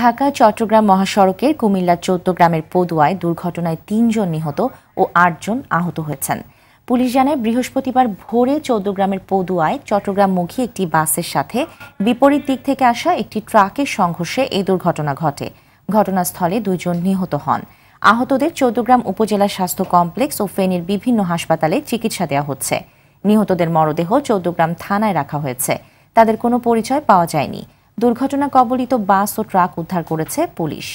ঢাকা চট্টগ্রাম মহাসড়কের কুমিল্লা চৌদ্দ গ্রামের পদুয়ায় দুর্ঘটনায় তিনজন নিহত ও আটজন আহত হয়েছেন পুলিশ জানায় বৃহস্পতিবার ভোরে চৌদ্দগ্রামের পদুয়ায় চট্টগ্রামমুখী একটি বাসের সাথে বিপরীত দিক থেকে আসা একটি ট্রাকের সংঘর্ষে এই দুর্ঘটনা ঘটে ঘটনাস্থলে দুজন নিহত হন আহতদের চৌদ্দগ্রাম উপজেলা স্বাস্থ্য কমপ্লেক্স ও ফেনীর বিভিন্ন হাসপাতালে চিকিৎসা দেওয়া হচ্ছে নিহতদের মরদেহ চৌদ্দগ্রাম থানায় রাখা হয়েছে তাদের কোনো পরিচয় পাওয়া যায়নি দুর্ঘটনা কবলিত বাস ও ট্রাক উদ্ধার করেছে পুলিশ